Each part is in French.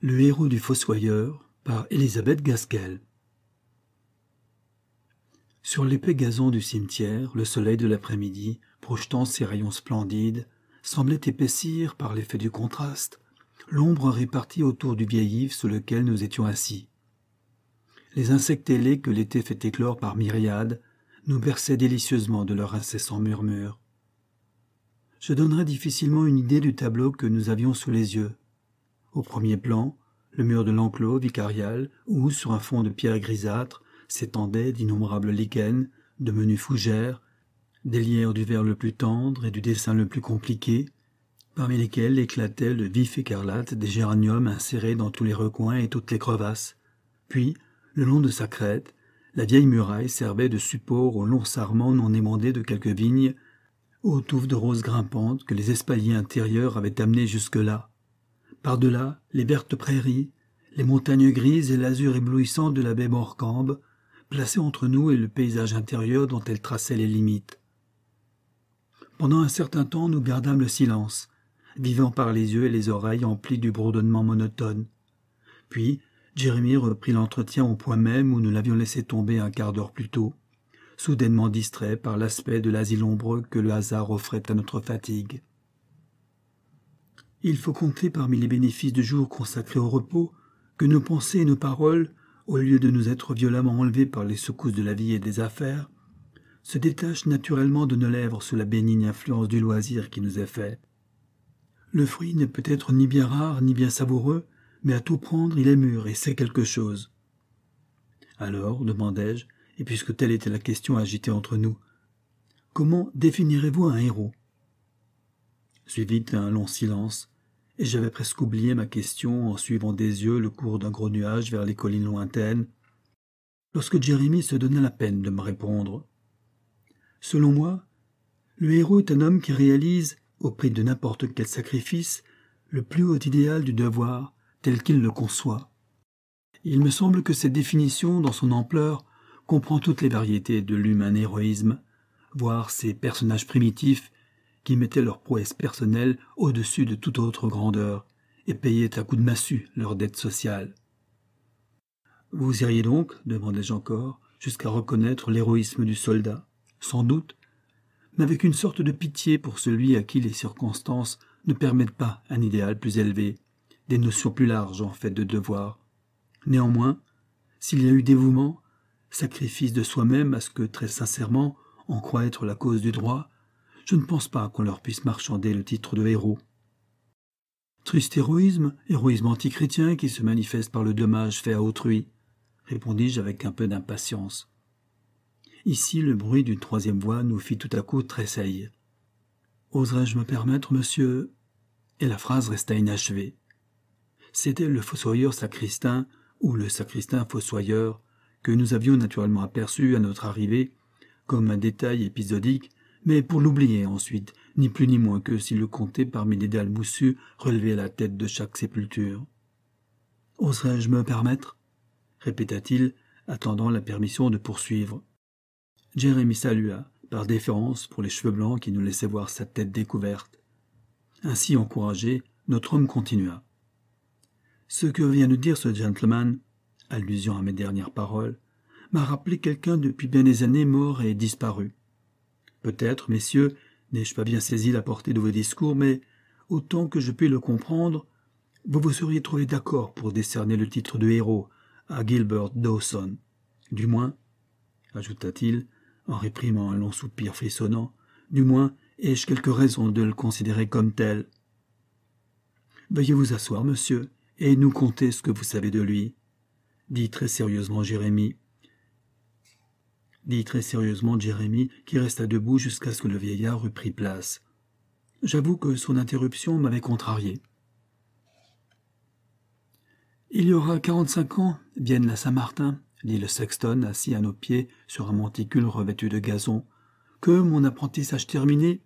Le héros du Fossoyeur par Elisabeth Gaskell. Sur l'épais gazon du cimetière, le soleil de l'après-midi, projetant ses rayons splendides, semblait épaissir, par l'effet du contraste, l'ombre répartie autour du vieil if sous lequel nous étions assis. Les insectes ailés que l'été fait éclore par myriades nous berçaient délicieusement de leur incessant murmure. Je donnerais difficilement une idée du tableau que nous avions sous les yeux, au premier plan, le mur de l'enclos vicarial où, sur un fond de pierre grisâtre, s'étendaient d'innombrables lichens, de menus fougères, des lières du vert le plus tendre et du dessin le plus compliqué, parmi lesquels éclatait le vif écarlate des géraniums insérés dans tous les recoins et toutes les crevasses. Puis, le long de sa crête, la vieille muraille servait de support aux longs sarments non émandés de quelques vignes, aux touffes de roses grimpantes que les espaliers intérieurs avaient amenées jusque-là. Par-delà, les vertes prairies, les montagnes grises et l'azur éblouissant de la baie Morcambe, placées entre nous et le paysage intérieur dont elle traçait les limites. Pendant un certain temps, nous gardâmes le silence, vivant par les yeux et les oreilles emplis du bourdonnement monotone. Puis, jérémy reprit l'entretien au point même où nous l'avions laissé tomber un quart d'heure plus tôt, soudainement distrait par l'aspect de l'asile ombreux que le hasard offrait à notre fatigue. Il faut compter parmi les bénéfices de jour consacrés au repos que nos pensées et nos paroles, au lieu de nous être violemment enlevées par les secousses de la vie et des affaires, se détachent naturellement de nos lèvres sous la bénigne influence du loisir qui nous est fait. Le fruit n'est peut-être ni bien rare ni bien savoureux, mais à tout prendre il est mûr et c'est quelque chose. Alors, demandai-je, et puisque telle était la question agitée entre nous, comment définirez-vous un héros suivi d'un long silence, et j'avais presque oublié ma question en suivant des yeux le cours d'un gros nuage vers les collines lointaines, lorsque Jérémie se donna la peine de me répondre. Selon moi, le héros est un homme qui réalise, au prix de n'importe quel sacrifice, le plus haut idéal du devoir tel qu'il le conçoit. Il me semble que cette définition, dans son ampleur, comprend toutes les variétés de l'humain héroïsme, voire ses personnages primitifs qui mettaient leurs prouesses personnelles au-dessus de toute autre grandeur et payaient à coups de massue leurs dettes sociales. Vous iriez donc, demandai-je encore, jusqu'à reconnaître l'héroïsme du soldat, sans doute, mais avec une sorte de pitié pour celui à qui les circonstances ne permettent pas un idéal plus élevé, des notions plus larges en fait de devoir. Néanmoins, s'il y a eu dévouement, sacrifice de soi-même à ce que, très sincèrement, on croit être la cause du droit, je ne pense pas qu'on leur puisse marchander le titre de héros. Triste héroïsme, héroïsme antichrétien qui se manifeste par le dommage fait à autrui, répondis-je avec un peu d'impatience. Ici, le bruit d'une troisième voix nous fit tout à coup tressaillir. Oserais-je me permettre, monsieur Et la phrase resta inachevée. C'était le fossoyeur sacristain ou le sacristain fossoyeur que nous avions naturellement aperçu à notre arrivée comme un détail épisodique mais pour l'oublier ensuite, ni plus ni moins que s'il le comptait parmi les dalles moussues relevées à la tête de chaque sépulture. Oserais-je me permettre répéta-t-il, attendant la permission de poursuivre. Jérémy salua, par déférence pour les cheveux blancs qui nous laissaient voir sa tête découverte. Ainsi encouragé, notre homme continua. Ce que vient de dire ce gentleman, allusion à mes dernières paroles, m'a rappelé quelqu'un depuis bien des années mort et disparu. Peut-être, messieurs, n'ai-je pas bien saisi la portée de vos discours, mais, autant que je puis le comprendre, vous vous seriez trouvé d'accord pour décerner le titre de héros à Gilbert Dawson. Du moins, ajouta-t-il, en réprimant un long soupir frissonnant, du moins ai-je quelque raison de le considérer comme tel. Veuillez vous asseoir, monsieur, et nous conter ce que vous savez de lui, dit très sérieusement Jérémie dit très sérieusement Jérémy, qui resta debout jusqu'à ce que le vieillard eût pris place. J'avoue que son interruption m'avait contrarié. Il y aura quarante-cinq ans, vienne la Saint-Martin, dit le sexton, assis à nos pieds sur un monticule revêtu de gazon, que, mon apprentissage terminé,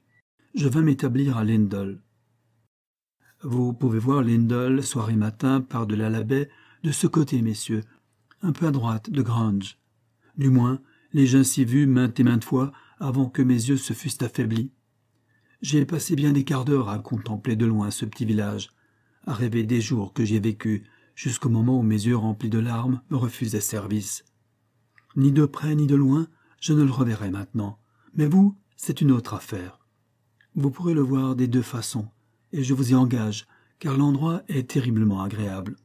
je vins m'établir à Lindell. Vous pouvez voir Lindle, soir et matin, par de la baie, de ce côté, messieurs, un peu à droite de Grange. Du moins, l'ai-je ainsi vu maintes et maintes fois avant que mes yeux se fussent affaiblis. J'ai passé bien des quarts d'heure à contempler de loin ce petit village, à rêver des jours que j'y ai vécus, jusqu'au moment où mes yeux remplis de larmes me refusaient service. Ni de près ni de loin, je ne le reverrai maintenant. Mais vous, c'est une autre affaire. Vous pourrez le voir des deux façons, et je vous y engage, car l'endroit est terriblement agréable.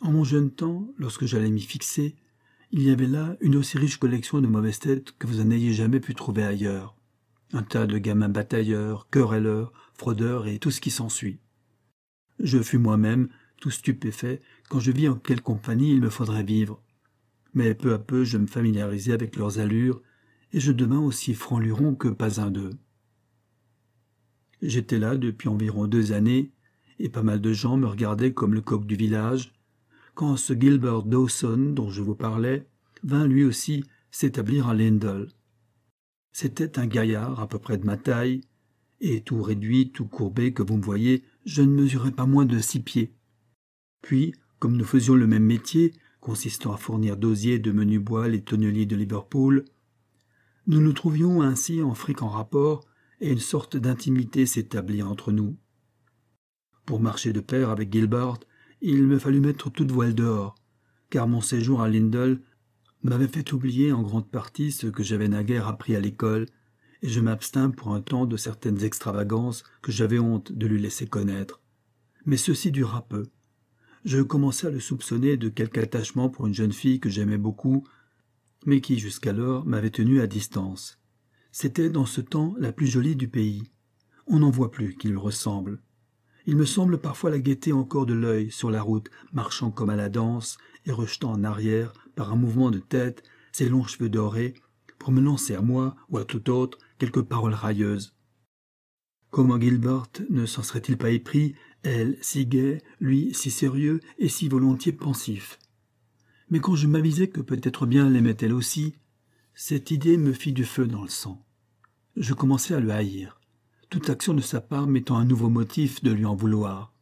En mon jeune temps, lorsque j'allais m'y fixer, il y avait là une aussi riche collection de mauvaises têtes que vous n'ayez jamais pu trouver ailleurs. Un tas de gamins batailleurs, querelleurs, fraudeurs et tout ce qui s'ensuit. Je fus moi-même tout stupéfait quand je vis en quelle compagnie il me faudrait vivre. Mais peu à peu je me familiarisai avec leurs allures, et je devins aussi franc que pas un d'eux. J'étais là depuis environ deux années, et pas mal de gens me regardaient comme le coq du village, quand ce Gilbert Dawson, dont je vous parlais, vint lui aussi s'établir à Lendl. C'était un gaillard à peu près de ma taille, et tout réduit, tout courbé que vous me voyez, je ne mesurais pas moins de six pieds. Puis, comme nous faisions le même métier, consistant à fournir dosiers de menu bois les tonneliers de Liverpool, nous nous trouvions ainsi en fréquent rapport et une sorte d'intimité s'établit entre nous. Pour marcher de pair avec Gilbert, il me fallut mettre toute voile dehors, car mon séjour à Lindel m'avait fait oublier en grande partie ce que j'avais naguère appris à l'école, et je m'abstins pour un temps de certaines extravagances que j'avais honte de lui laisser connaître. Mais ceci dura peu. Je commençais à le soupçonner de quelque attachement pour une jeune fille que j'aimais beaucoup, mais qui jusqu'alors m'avait tenu à distance. C'était dans ce temps la plus jolie du pays. On n'en voit plus qui lui ressemble. Il me semble parfois la guetter encore de l'œil sur la route, marchant comme à la danse et rejetant en arrière, par un mouvement de tête, ses longs cheveux dorés, pour me lancer à moi ou à tout autre quelques paroles railleuses. Comment Gilbert ne s'en serait-il pas épris, elle si gaie, lui si sérieux et si volontiers pensif Mais quand je m'avisais que peut-être bien l'aimait-elle aussi, cette idée me fit du feu dans le sang. Je commençais à le haïr toute action de sa part mettant un nouveau motif de lui en vouloir.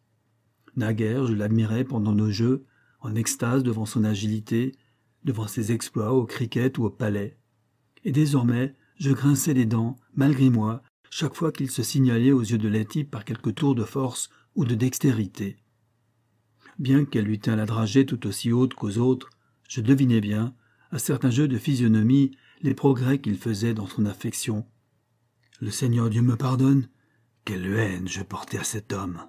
Naguère, je l'admirais pendant nos jeux, en extase devant son agilité, devant ses exploits au cricket ou au palais. Et désormais, je grinçais les dents, malgré moi, chaque fois qu'il se signalait aux yeux de Letty par quelque tour de force ou de dextérité. Bien qu'elle eût un la dragée tout aussi haute qu'aux autres, je devinais bien, à certains jeux de physionomie, les progrès qu'il faisait dans son affection le Seigneur Dieu me pardonne. Quelle haine je portais à cet homme.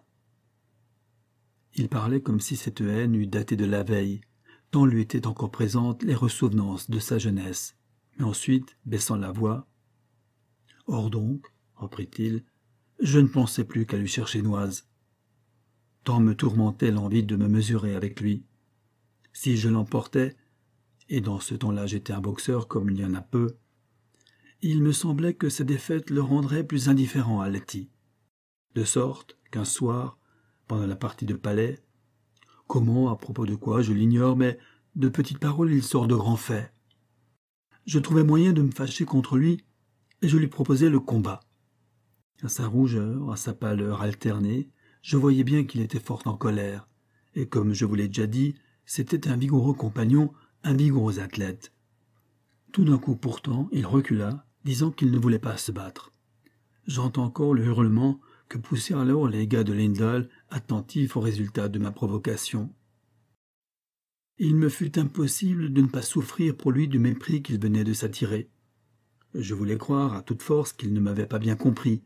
Il parlait comme si cette haine eût daté de la veille, tant lui étaient encore présentes les ressouvenances de sa jeunesse. Mais ensuite, baissant la voix, « Or donc, reprit-il, je ne pensais plus qu'à lui chercher noise. Tant me tourmentait l'envie de me mesurer avec lui. Si je l'emportais, et dans ce temps-là j'étais un boxeur comme il y en a peu, il me semblait que sa défaite le rendrait plus indifférent à Letty. De sorte qu'un soir, pendant la partie de palais, comment, à propos de quoi, je l'ignore, mais de petites paroles il sort de grands faits. Je trouvais moyen de me fâcher contre lui, et je lui proposais le combat. À sa rougeur, à sa pâleur alternée, je voyais bien qu'il était fort en colère, et comme je vous l'ai déjà dit, c'était un vigoureux compagnon, un vigoureux athlète. Tout d'un coup pourtant, il recula, disant qu'il ne voulait pas se battre. J'entends encore le hurlement que poussèrent alors les gars de Lindahl attentifs au résultat de ma provocation. Il me fut impossible de ne pas souffrir pour lui du mépris qu'il venait de s'attirer. Je voulais croire à toute force qu'il ne m'avait pas bien compris.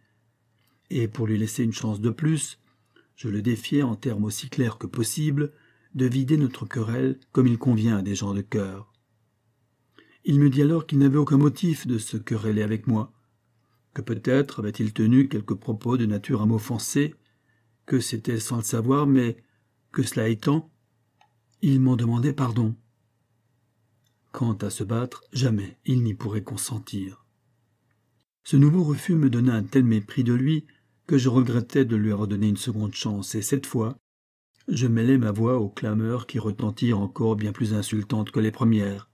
Et pour lui laisser une chance de plus, je le défiais en termes aussi clairs que possible de vider notre querelle comme il convient à des gens de cœur. Il me dit alors qu'il n'avait aucun motif de se quereller avec moi, que peut-être avait-il tenu quelques propos de nature à m'offenser, que c'était sans le savoir, mais que cela étant, il m'en demandait pardon. Quant à se battre, jamais il n'y pourrait consentir. Ce nouveau refus me donna un tel mépris de lui que je regrettais de lui donné une seconde chance, et cette fois, je mêlai ma voix aux clameurs qui retentirent encore bien plus insultantes que les premières.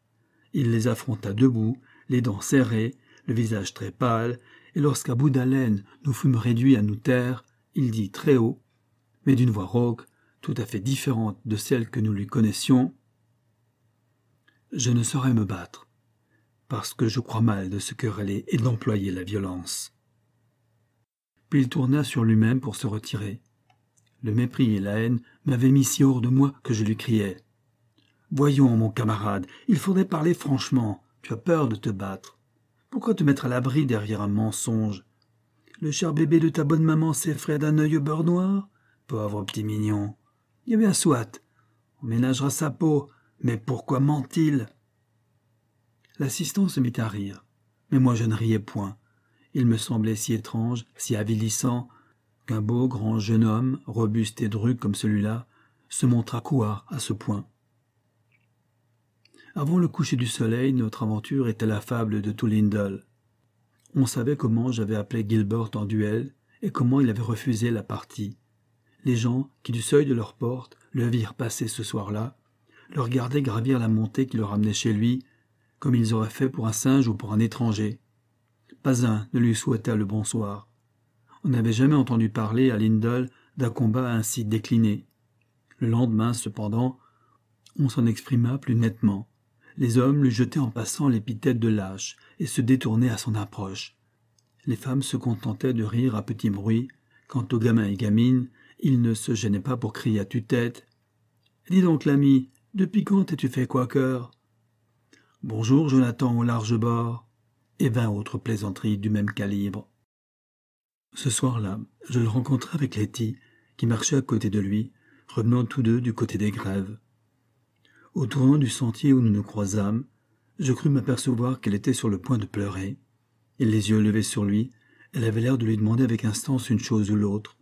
Il les affronta debout, les dents serrées, le visage très pâle, et lorsqu'à bout d'haleine nous fûmes réduits à nous taire, il dit très haut, mais d'une voix rauque, tout à fait différente de celle que nous lui connaissions, Je ne saurais me battre, parce que je crois mal de se quereller et d'employer la violence. Puis il tourna sur lui-même pour se retirer. Le mépris et la haine m'avaient mis si hors de moi que je lui criais Voyons, mon camarade, il faudrait parler franchement. Tu as peur de te battre. Pourquoi te mettre à l'abri derrière un mensonge Le cher bébé de ta bonne maman s'effraie d'un œil au beurre noir Pauvre petit mignon. Il y Eh bien, soit. On ménagera sa peau. Mais pourquoi ment-il L'assistant se mit à rire. Mais moi, je ne riais point. Il me semblait si étrange, si avilissant, qu'un beau grand jeune homme, robuste et dru comme celui-là, se montra couard à ce point. Avant le coucher du soleil, notre aventure était la fable de tout Lindle. On savait comment j'avais appelé Gilbert en duel et comment il avait refusé la partie. Les gens, qui du seuil de leur porte le virent passer ce soir-là, le regardaient gravir la montée qui le ramenait chez lui, comme ils auraient fait pour un singe ou pour un étranger. Pas un ne lui souhaita le bonsoir. On n'avait jamais entendu parler à Lindol d'un combat ainsi décliné. Le lendemain, cependant, on s'en exprima plus nettement. Les hommes lui jetaient en passant l'épithète de lâche et se détournaient à son approche. Les femmes se contentaient de rire à petit bruit. Quant aux gamins et gamines, ils ne se gênaient pas pour crier à tue-tête Dis donc, l'ami, depuis quand tes tu fait quoi cœur Bonjour, Jonathan, au large bord et vingt autres plaisanteries du même calibre. Ce soir-là, je le rencontrai avec Letty, qui marchait à côté de lui, revenant tous deux du côté des grèves. Au tournant du sentier où nous nous croisâmes, je crus m'apercevoir qu'elle était sur le point de pleurer, et les yeux levés sur lui, elle avait l'air de lui demander avec instance une chose ou l'autre.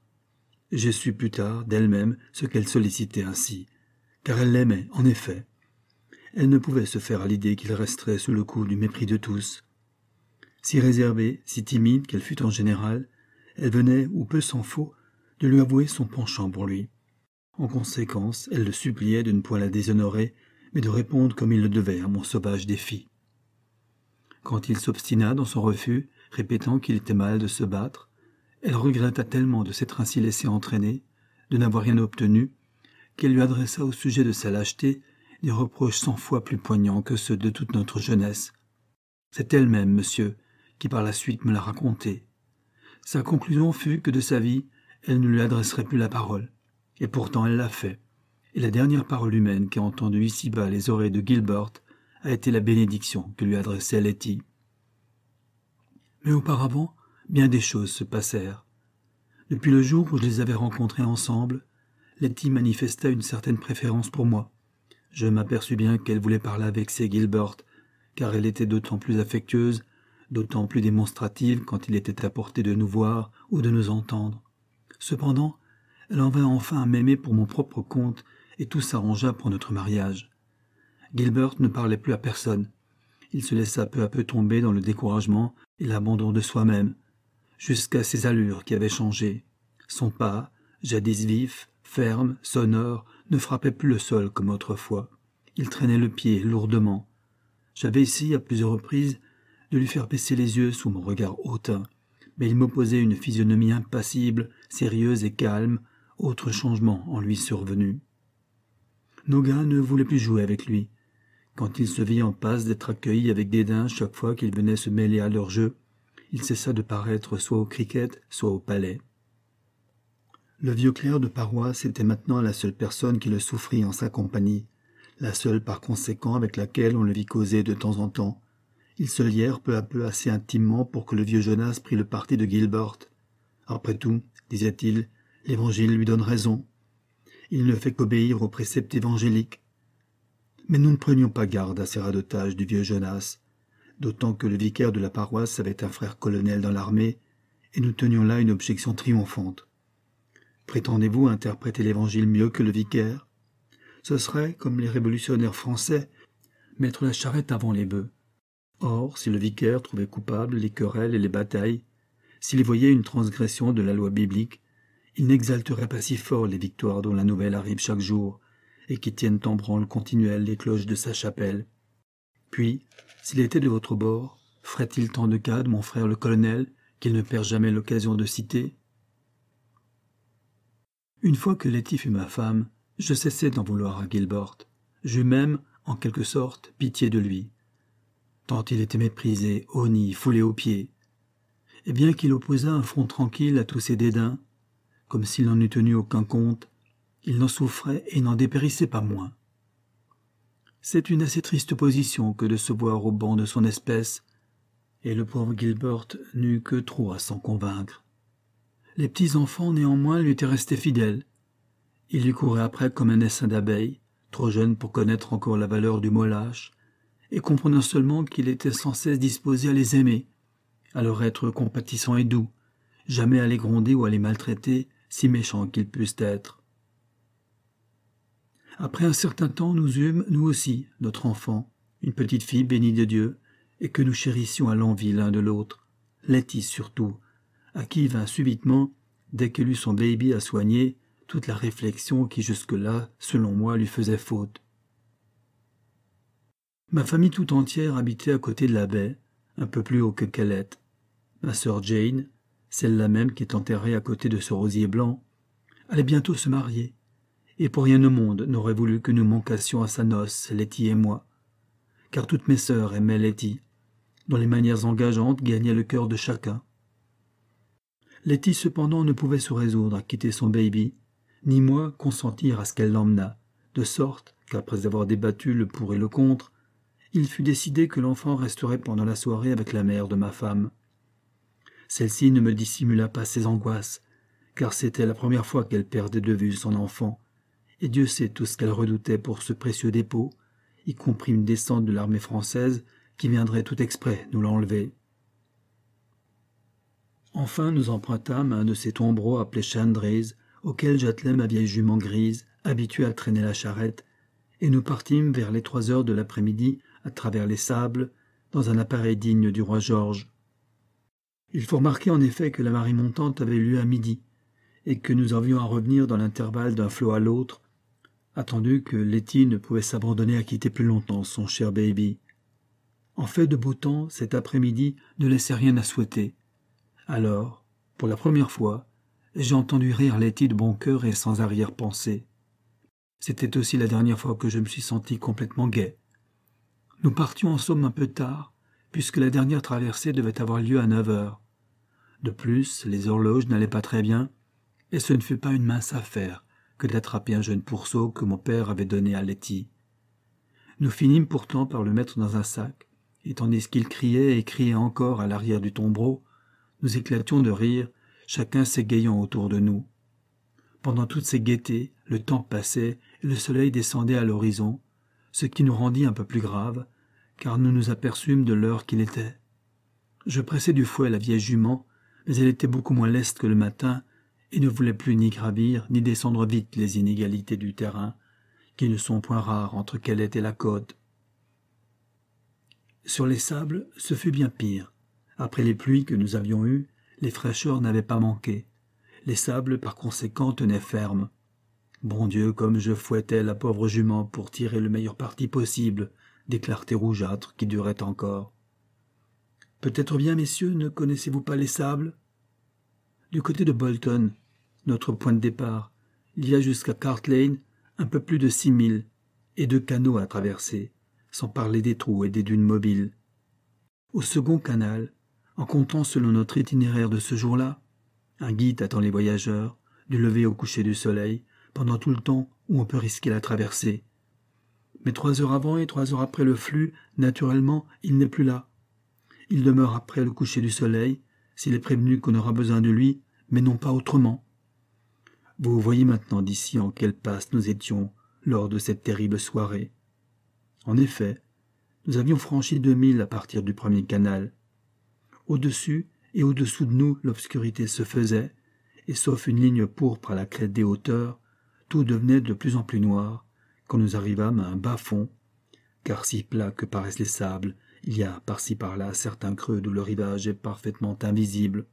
J'ai su plus tard, d'elle-même, ce qu'elle sollicitait ainsi, car elle l'aimait, en effet. Elle ne pouvait se faire à l'idée qu'il resterait sous le coup du mépris de tous. Si réservée, si timide qu'elle fût en général, elle venait, ou peu s'en faut, de lui avouer son penchant pour lui. En conséquence, elle le suppliait de ne point la déshonorer, mais de répondre comme il le devait à mon sauvage défi. Quand il s'obstina dans son refus, répétant qu'il était mal de se battre, elle regretta tellement de s'être ainsi laissée entraîner, de n'avoir rien obtenu, qu'elle lui adressa au sujet de sa lâcheté des reproches cent fois plus poignants que ceux de toute notre jeunesse. C'est elle-même, monsieur, qui par la suite me l'a raconté. Sa conclusion fut que de sa vie, elle ne lui adresserait plus la parole, et pourtant elle l'a fait. Et la dernière parole humaine qu'a entendue ici-bas les oreilles de Gilbert a été la bénédiction que lui adressait Letty. Mais auparavant, bien des choses se passèrent. Depuis le jour où je les avais rencontrés ensemble, Letty manifesta une certaine préférence pour moi. Je m'aperçus bien qu'elle voulait parler avec ses Gilbert, car elle était d'autant plus affectueuse, d'autant plus démonstrative quand il était à portée de nous voir ou de nous entendre. Cependant, elle en vint enfin à m'aimer pour mon propre compte, et tout s'arrangea pour notre mariage. Gilbert ne parlait plus à personne. Il se laissa peu à peu tomber dans le découragement et l'abandon de soi-même, jusqu'à ses allures qui avaient changé. Son pas, jadis vif, ferme, sonore, ne frappait plus le sol comme autrefois. Il traînait le pied lourdement. J'avais essayé à plusieurs reprises de lui faire baisser les yeux sous mon regard hautain, mais il m'opposait une physionomie impassible, sérieuse et calme, autre changement en lui survenu. Noga ne voulait plus jouer avec lui. Quand il se vit en passe d'être accueilli avec dédain chaque fois qu'il venait se mêler à leur jeu, il cessa de paraître soit au cricket, soit au palais. Le vieux clerc de paroisse était maintenant la seule personne qui le souffrit en sa compagnie, la seule par conséquent avec laquelle on le vit causer de temps en temps. Ils se lièrent peu à peu assez intimement pour que le vieux Jonas prît le parti de Gilbert. Après tout, disait-il, L'Évangile lui donne raison. Il ne fait qu'obéir aux préceptes évangéliques. Mais nous ne prenions pas garde à ces radotages du vieux Jonas, d'autant que le vicaire de la paroisse avait un frère colonel dans l'armée, et nous tenions là une objection triomphante. Prétendez-vous interpréter l'Évangile mieux que le vicaire Ce serait, comme les révolutionnaires français, mettre la charrette avant les bœufs. Or, si le vicaire trouvait coupables les querelles et les batailles, s'il voyait une transgression de la loi biblique, il n'exalterait pas si fort les victoires dont la nouvelle arrive chaque jour et qui tiennent en branle continuelle les cloches de sa chapelle. Puis, s'il était de votre bord, ferait-il tant de cas de mon frère le colonel qu'il ne perd jamais l'occasion de citer Une fois que Letty fut ma femme, je cessai d'en vouloir à Gilbert. J'eus même, en quelque sorte, pitié de lui. Tant il était méprisé, honni, foulé aux pieds. Et bien qu'il opposât un front tranquille à tous ses dédains, comme s'il n'en eût tenu aucun compte, il n'en souffrait et n'en dépérissait pas moins. C'est une assez triste position que de se voir au banc de son espèce, et le pauvre Gilbert n'eut que trop à s'en convaincre. Les petits-enfants néanmoins lui étaient restés fidèles. Il lui courait après comme un essaim d'abeilles, trop jeune pour connaître encore la valeur du mot lâche, et comprenant seulement qu'il était sans cesse disposé à les aimer, à leur être compatissant et doux, jamais à les gronder ou à les maltraiter, si méchants qu'ils puissent être. Après un certain temps, nous eûmes, nous aussi, notre enfant, une petite fille bénie de Dieu, et que nous chérissions à l'envie l'un de l'autre, Letty surtout, à qui vint subitement, dès qu'elle eut son baby à soigner, toute la réflexion qui jusque-là, selon moi, lui faisait faute. Ma famille tout entière habitait à côté de la baie, un peu plus haut que Calette. Ma sœur Jane, celle-là même qui est enterrée à côté de ce rosier blanc, allait bientôt se marier, et pour rien au monde n'aurait voulu que nous manquassions à sa noce, Letty et moi, car toutes mes sœurs aimaient Letty, dont les manières engageantes gagnaient le cœur de chacun. Letty cependant ne pouvait se résoudre à quitter son baby, ni moi consentir à ce qu'elle l'emmenât, de sorte qu'après avoir débattu le pour et le contre, il fut décidé que l'enfant resterait pendant la soirée avec la mère de ma femme, celle-ci ne me dissimula pas ses angoisses, car c'était la première fois qu'elle perdait de vue son enfant, et Dieu sait tout ce qu'elle redoutait pour ce précieux dépôt, y compris une descente de l'armée française qui viendrait tout exprès nous l'enlever. Enfin, nous empruntâmes un de ces tombereaux appelés chandrès auquel j'attelais ma vieille jument grise, habituée à traîner la charrette, et nous partîmes vers les trois heures de l'après-midi à travers les sables, dans un appareil digne du roi Georges. Il faut remarquer en effet que la marée montante avait lieu à midi, et que nous avions à revenir dans l'intervalle d'un flot à l'autre, attendu que Letty ne pouvait s'abandonner à quitter plus longtemps son cher baby. En fait de beau temps, cet après-midi ne laissait rien à souhaiter. Alors, pour la première fois, j'ai entendu rire Letty de bon cœur et sans arrière-pensée. C'était aussi la dernière fois que je me suis senti complètement gai. Nous partions en somme un peu tard, puisque la dernière traversée devait avoir lieu à neuf heures. De plus, les horloges n'allaient pas très bien, et ce ne fut pas une mince affaire que d'attraper un jeune pourceau que mon père avait donné à Letty. Nous finîmes pourtant par le mettre dans un sac, et tandis qu'il criait et criait encore à l'arrière du tombereau, nous éclations de rire, chacun s'égayant autour de nous. Pendant toutes ces gaietés, le temps passait et le soleil descendait à l'horizon, ce qui nous rendit un peu plus graves, car nous nous aperçûmes de l'heure qu'il était. Je pressai du fouet la vieille jument, mais elle était beaucoup moins leste que le matin, et ne voulait plus ni gravir ni descendre vite les inégalités du terrain, qui ne sont point rares entre qu'elle et la côte. Sur les sables, ce fut bien pire. Après les pluies que nous avions eues, les fraîcheurs n'avaient pas manqué. Les sables, par conséquent, tenaient fermes. Bon Dieu, comme je fouettais la pauvre jument pour tirer le meilleur parti possible des clartés rougeâtres qui duraient encore. Peut-être bien, messieurs, ne connaissez-vous pas les sables Du côté de Bolton, notre point de départ, il y a jusqu'à Cartlane un peu plus de six milles et deux canaux à traverser, sans parler des trous et des dunes mobiles. Au second canal, en comptant selon notre itinéraire de ce jour-là, un guide attend les voyageurs, du lever au coucher du soleil, pendant tout le temps où on peut risquer la traversée. Mais trois heures avant et trois heures après le flux, naturellement, il n'est plus là. Il demeure après le coucher du soleil, s'il est prévenu qu'on aura besoin de lui, mais non pas autrement. Vous voyez maintenant d'ici en quelle passe nous étions lors de cette terrible soirée. En effet, nous avions franchi deux milles à partir du premier canal. Au-dessus et au-dessous de nous, l'obscurité se faisait, et sauf une ligne pourpre à la crête des hauteurs, tout devenait de plus en plus noir, quand nous arrivâmes à un bas-fond, car si plat que paraissent les sables, il y a par-ci par-là certains creux d'où le rivage est parfaitement invisible.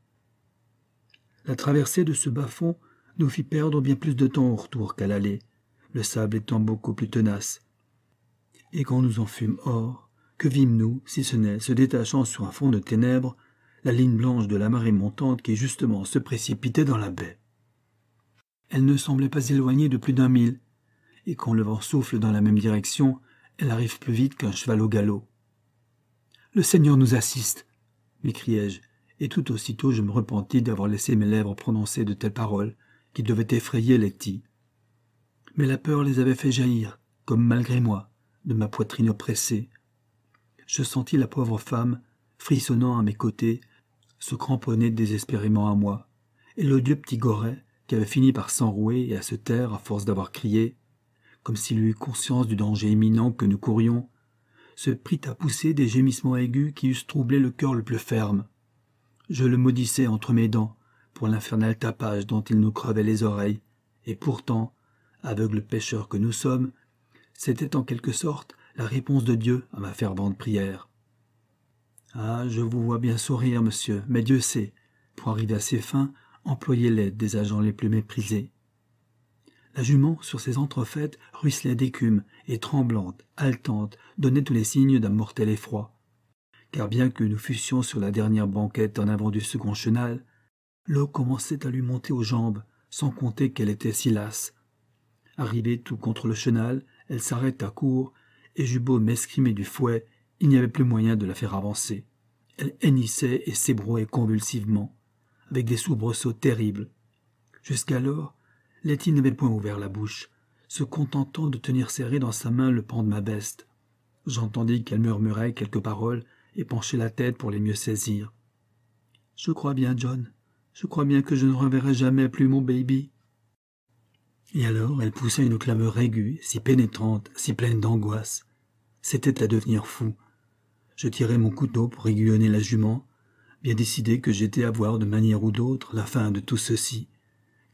La traversée de ce bas-fond nous fit perdre bien plus de temps au retour qu'à l'aller, le sable étant beaucoup plus tenace. Et quand nous en fûmes hors, que vîmes-nous, si ce n'est, se détachant sur un fond de ténèbres, la ligne blanche de la marée montante qui justement se précipitait dans la baie. Elle ne semblait pas éloignée de plus d'un mille, et quand le vent souffle dans la même direction, elle arrive plus vite qu'un cheval au galop. Le Seigneur nous assiste, m'écriai-je, et tout aussitôt je me repentis d'avoir laissé mes lèvres prononcer de telles paroles qui devaient effrayer Letty. Mais la peur les avait fait jaillir, comme malgré moi, de ma poitrine oppressée. Je sentis la pauvre femme, frissonnant à mes côtés, se cramponner désespérément à moi, et l'odieux petit goret, qui avait fini par s'enrouer et à se taire à force d'avoir crié comme s'il eût conscience du danger imminent que nous courions, se prit à pousser des gémissements aigus qui eussent troublé le cœur le plus ferme. Je le maudissais entre mes dents pour l'infernal tapage dont il nous crevait les oreilles, et pourtant, aveugle pêcheur que nous sommes, c'était en quelque sorte la réponse de Dieu à ma fervente prière. Ah, je vous vois bien sourire, monsieur, mais Dieu sait, pour arriver à ses fins, employer l'aide des agents les plus méprisés. La jument, sur ses entrefaites, ruisselait d'écume, et tremblante, haletante, donnait tous les signes d'un mortel effroi. Car bien que nous fussions sur la dernière banquette en avant du second chenal, l'eau commençait à lui monter aux jambes, sans compter qu'elle était si lasse. Arrivée tout contre le chenal, elle s'arrêta court, et j'eus beau du fouet, il n'y avait plus moyen de la faire avancer. Elle hennissait et s'ébrouait convulsivement, avec des soubresauts terribles. Jusqu'alors, Letty n'avait point ouvert la bouche, se contentant de tenir serré dans sa main le pan de ma veste. J'entendis qu'elle murmurait quelques paroles et penchait la tête pour les mieux saisir. Je crois bien, John, je crois bien que je ne reverrai jamais plus mon baby. Et alors elle poussa une clameur aiguë, si pénétrante, si pleine d'angoisse. C'était à devenir fou. Je tirai mon couteau pour aiguillonner la jument, bien décidé que j'étais à voir de manière ou d'autre la fin de tout ceci.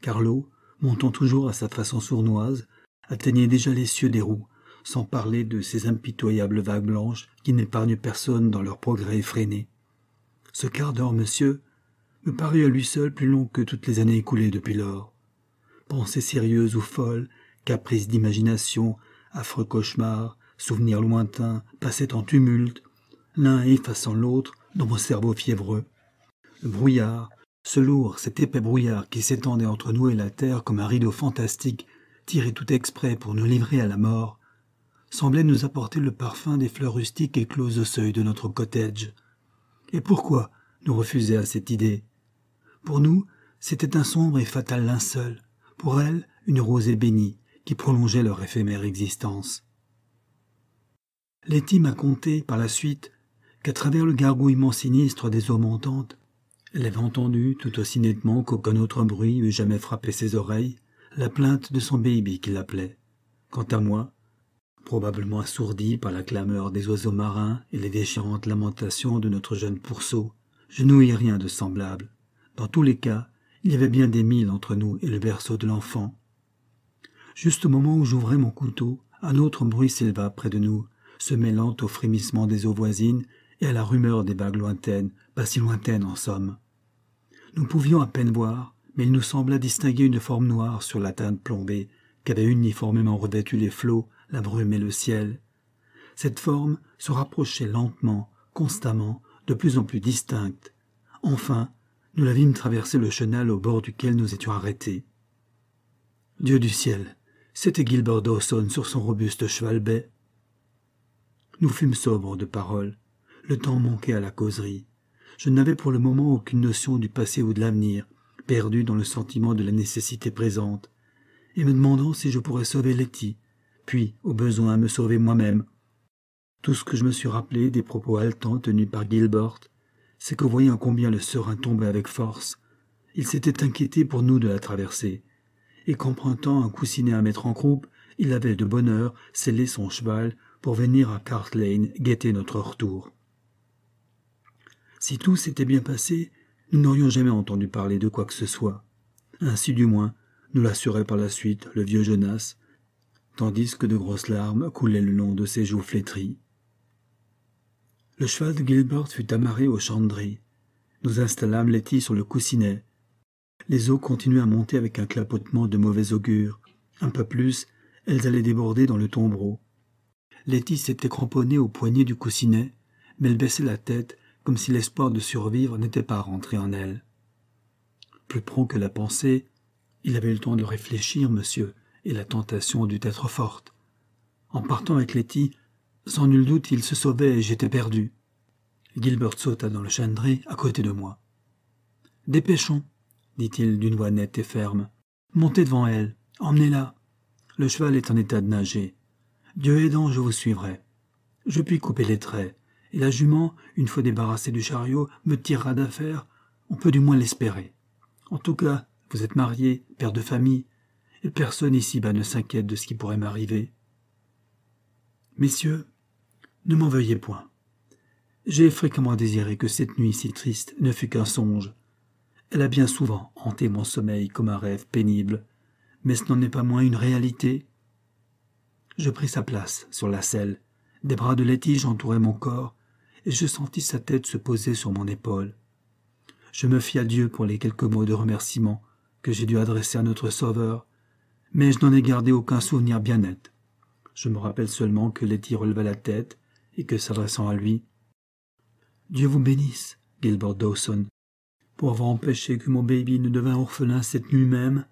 Carlo, montant toujours à sa façon sournoise, atteignait déjà les cieux des roues, sans parler de ces impitoyables vagues blanches qui n'épargnent personne dans leur progrès effréné. Ce quart d'heure, monsieur, me parut à lui seul plus long que toutes les années écoulées depuis lors. Pensées sérieuses ou folles, caprices d'imagination, affreux cauchemars, souvenirs lointains passaient en tumulte, l'un effaçant l'autre dans mon cerveau fiévreux. Le brouillard, ce lourd, cet épais brouillard qui s'étendait entre nous et la terre comme un rideau fantastique, tiré tout exprès pour nous livrer à la mort, semblait nous apporter le parfum des fleurs rustiques écloses au seuil de notre cottage. Et pourquoi nous refuser à cette idée Pour nous, c'était un sombre et fatal linceul, pour elle, une rosée bénie, qui prolongeait leur éphémère existence. Letty m'a conté, par la suite, qu'à travers le gargouillement sinistre des eaux montantes, elle avait entendu tout aussi nettement qu'aucun autre bruit eût jamais frappé ses oreilles, la plainte de son baby qui l'appelait. Quant à moi, probablement assourdi par la clameur des oiseaux marins et les déchirantes lamentations de notre jeune pourceau, je n'ouïs rien de semblable. Dans tous les cas, il y avait bien des milles entre nous et le berceau de l'enfant. Juste au moment où j'ouvrais mon couteau, un autre bruit s'éleva près de nous, se mêlant au frémissement des eaux voisines et à la rumeur des vagues lointaines, pas si lointaines en somme. Nous pouvions à peine voir, mais il nous sembla distinguer une forme noire sur la teinte plombée qu'avaient uniformément revêtu les flots, la brume et le ciel. Cette forme se rapprochait lentement, constamment, de plus en plus distincte. Enfin, nous la vîmes traverser le chenal au bord duquel nous étions arrêtés. Dieu du ciel, c'était Gilbert Dawson sur son robuste cheval bai. Nous fûmes sobres de paroles. Le temps manquait à la causerie. Je n'avais pour le moment aucune notion du passé ou de l'avenir, perdu dans le sentiment de la nécessité présente, et me demandant si je pourrais sauver Letty, puis, au besoin, me sauver moi-même. Tout ce que je me suis rappelé des propos haletants tenus par Gilbert, c'est que voyant combien le serin tombait avec force, il s'était inquiété pour nous de la traversée, et qu'empruntant un coussinet à mettre en croupe, il avait de bonne heure scellé son cheval pour venir à Cart Lane guetter notre retour. Si tout s'était bien passé, nous n'aurions jamais entendu parler de quoi que ce soit. Ainsi du moins, nous l'assurait par la suite le vieux Jonas, tandis que de grosses larmes coulaient le long de ses joues flétries. Le cheval de Gilbert fut amarré aux chandries. Nous installâmes Letty sur le coussinet. Les eaux continuaient à monter avec un clapotement de mauvais augure. Un peu plus, elles allaient déborder dans le tombereau. Letty s'était cramponnée au poignet du coussinet, mais elle baissait la tête comme si l'espoir de survivre n'était pas rentré en elle. Plus prompt que la pensée, il avait eu le temps de réfléchir, monsieur, et la tentation dut être forte. En partant avec Letty, sans nul doute il se sauvait et j'étais perdu. Gilbert sauta dans le chandré à côté de moi. Dépêchons, dit-il d'une voix nette et ferme. Montez devant elle, emmenez-la. Le cheval est en état de nager. Dieu aidant, je vous suivrai. Je puis couper les traits et la jument, une fois débarrassée du chariot, me tirera d'affaire, on peut du moins l'espérer. En tout cas, vous êtes marié, père de famille, et personne ici-bas ne s'inquiète de ce qui pourrait m'arriver. Messieurs, ne m'en veuillez point. J'ai fréquemment désiré que cette nuit si triste ne fût qu'un songe. Elle a bien souvent hanté mon sommeil comme un rêve pénible, mais ce n'en est pas moins une réalité. Je pris sa place sur la selle. Des bras de laitige entouraient mon corps, et je sentis sa tête se poser sur mon épaule. Je me fis à Dieu pour les quelques mots de remerciement que j'ai dû adresser à notre Sauveur, mais je n'en ai gardé aucun souvenir bien net. Je me rappelle seulement que Letty releva la tête et que, s'adressant à lui, Dieu vous bénisse, Gilbert Dawson, pour avoir empêché que mon baby ne devint orphelin cette nuit même.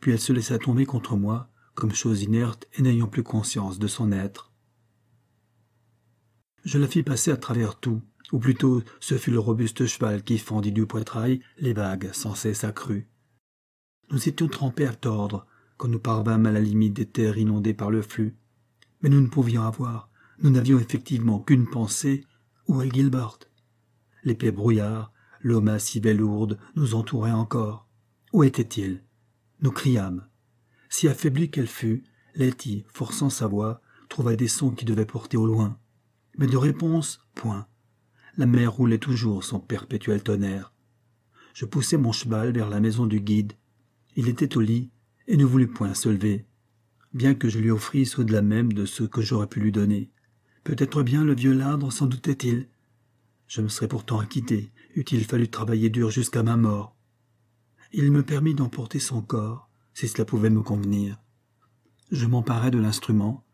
Puis elle se laissa tomber contre moi, comme chose inerte et n'ayant plus conscience de son être. Je la fis passer à travers tout, ou plutôt ce fut le robuste cheval qui fendit du poitrail les vagues sans cesse accrues. Nous étions trempés à tordre quand nous parvînmes à la limite des terres inondées par le flux, mais nous ne pouvions avoir, nous n'avions effectivement qu'une pensée, où est Gilbert L'épais brouillard, l'homme si et lourde nous entourait encore. Où était-il Nous criâmes. Si affaiblie qu'elle fût, Letty, forçant sa voix, trouva des sons qui devaient porter au loin mais de réponse, point. La mer roulait toujours son perpétuel tonnerre. Je poussai mon cheval vers la maison du guide. Il était au lit et ne voulut point se lever, bien que je lui offrisse au-delà même de ce que j'aurais pu lui donner. Peut-être bien le vieux ladre s'en doutait-il. Je me serais pourtant acquitté, eût-il fallu travailler dur jusqu'à ma mort. Il me permit d'emporter son corps, si cela pouvait me convenir. Je m'emparai de l'instrument,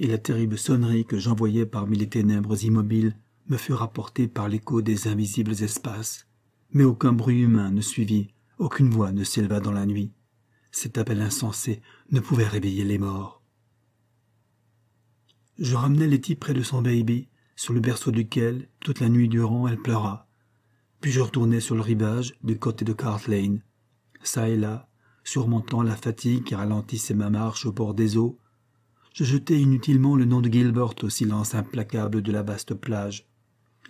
et la terrible sonnerie que j'envoyais parmi les ténèbres immobiles me fut rapportée par l'écho des invisibles espaces. Mais aucun bruit humain ne suivit, aucune voix ne s'éleva dans la nuit. Cet appel insensé ne pouvait réveiller les morts. Je ramenai Letty près de son baby, sur le berceau duquel, toute la nuit durant, elle pleura. Puis je retournai sur le rivage du côté de Cart Lane. Ça et là, surmontant la fatigue qui ralentissait ma marche au bord des eaux, je jetais inutilement le nom de Gilbert au silence implacable de la vaste plage.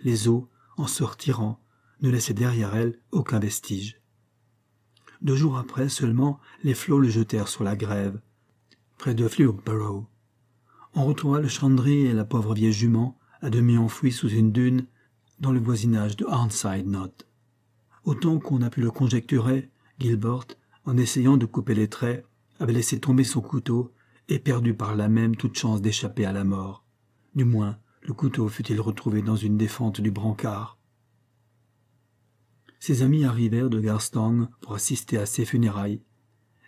Les eaux, en sortirant, ne laissaient derrière elles aucun vestige. Deux jours après seulement, les flots le jetèrent sur la grève, près de Flugborough. On retrouva le chandrier et la pauvre vieille jument, à demi enfouie sous une dune, dans le voisinage de Arnside Not. Autant qu'on a pu le conjecturer, Gilbert, en essayant de couper les traits, avait laissé tomber son couteau et perdu par là même toute chance d'échapper à la mort. Du moins, le couteau fut-il retrouvé dans une défente du brancard. Ses amis arrivèrent de Garstang pour assister à ses funérailles.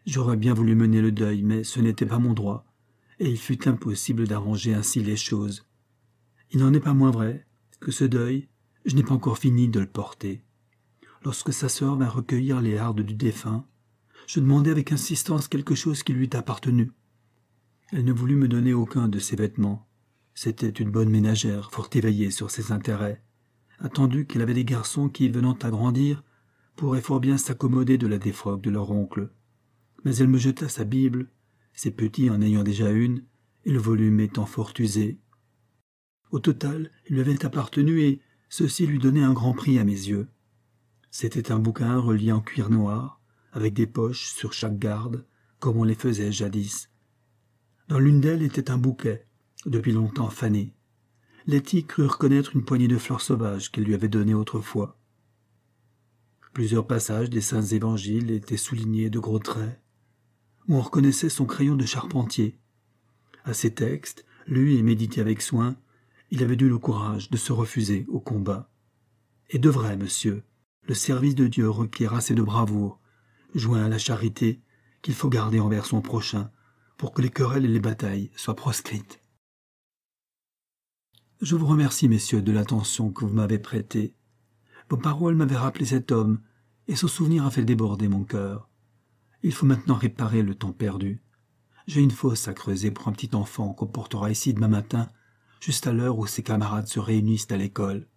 J'aurais bien voulu mener le deuil, mais ce n'était pas mon droit, et il fut impossible d'arranger ainsi les choses. Il n'en est pas moins vrai que ce deuil, je n'ai pas encore fini de le porter. Lorsque sa sœur vint recueillir les hardes du défunt, je demandai avec insistance quelque chose qui lui appartenu. Elle ne voulut me donner aucun de ses vêtements. C'était une bonne ménagère, fort éveillée sur ses intérêts. Attendu qu'elle avait des garçons qui, venant à grandir, pourraient fort bien s'accommoder de la défroque de leur oncle. Mais elle me jeta sa Bible, ses petits en ayant déjà une, et le volume étant fort usé. Au total, il lui avait appartenu et ceci lui donnait un grand prix à mes yeux. C'était un bouquin relié en cuir noir, avec des poches sur chaque garde, comme on les faisait jadis, dans l'une d'elles était un bouquet, depuis longtemps fané. Letty crut reconnaître une poignée de fleurs sauvages qu'elle lui avait données autrefois. Plusieurs passages des saints évangiles étaient soulignés de gros traits, on reconnaissait son crayon de charpentier. À ces textes, lu et médité avec soin, il avait dû le courage de se refuser au combat. Et de vrai, monsieur, le service de Dieu requiert assez de bravoure, joint à la charité, qu'il faut garder envers son prochain, pour que les querelles et les batailles soient proscrites. Je vous remercie, messieurs, de l'attention que vous m'avez prêtée. Vos paroles m'avaient rappelé cet homme, et son souvenir a fait déborder mon cœur. Il faut maintenant réparer le temps perdu. J'ai une fosse à creuser pour un petit enfant qu'on portera ici demain matin, juste à l'heure où ses camarades se réunissent à l'école.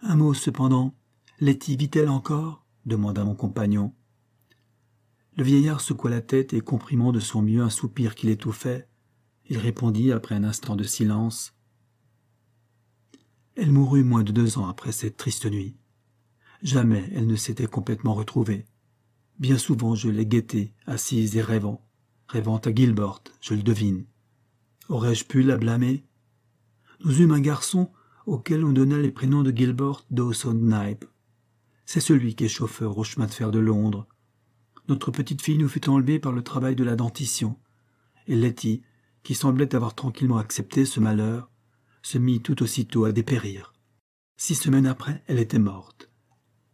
Un mot cependant, lest elle encore demanda mon compagnon. Le vieillard secoua la tête et, comprimant de son mieux un soupir qui l'étouffait, il répondit après un instant de silence. Elle mourut moins de deux ans après cette triste nuit. Jamais elle ne s'était complètement retrouvée. Bien souvent je l'ai guettée, assise et rêvant, rêvant à Gilbert, je le devine. Aurais-je pu la blâmer Nous eûmes un garçon auquel on donna les prénoms de Gilbert Dawson Knipe. C'est celui qui est chauffeur au chemin de fer de Londres, notre petite fille nous fut enlevée par le travail de la dentition, et Letty, qui semblait avoir tranquillement accepté ce malheur, se mit tout aussitôt à dépérir. Six semaines après, elle était morte.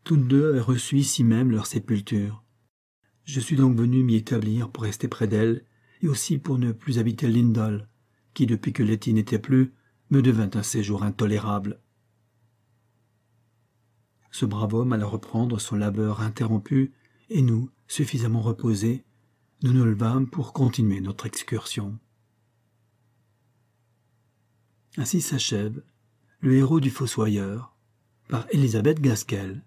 Toutes deux avaient reçu ici même leur sépulture. Je suis donc venu m'y établir pour rester près d'elle, et aussi pour ne plus habiter Lindol, qui, depuis que Letty n'était plus, me devint un séjour intolérable. Ce brave homme alla reprendre son labeur interrompu, et nous, suffisamment reposés, nous nous levâmes pour continuer notre excursion. Ainsi s'achève Le héros du fossoyeur par Elisabeth Gaskell.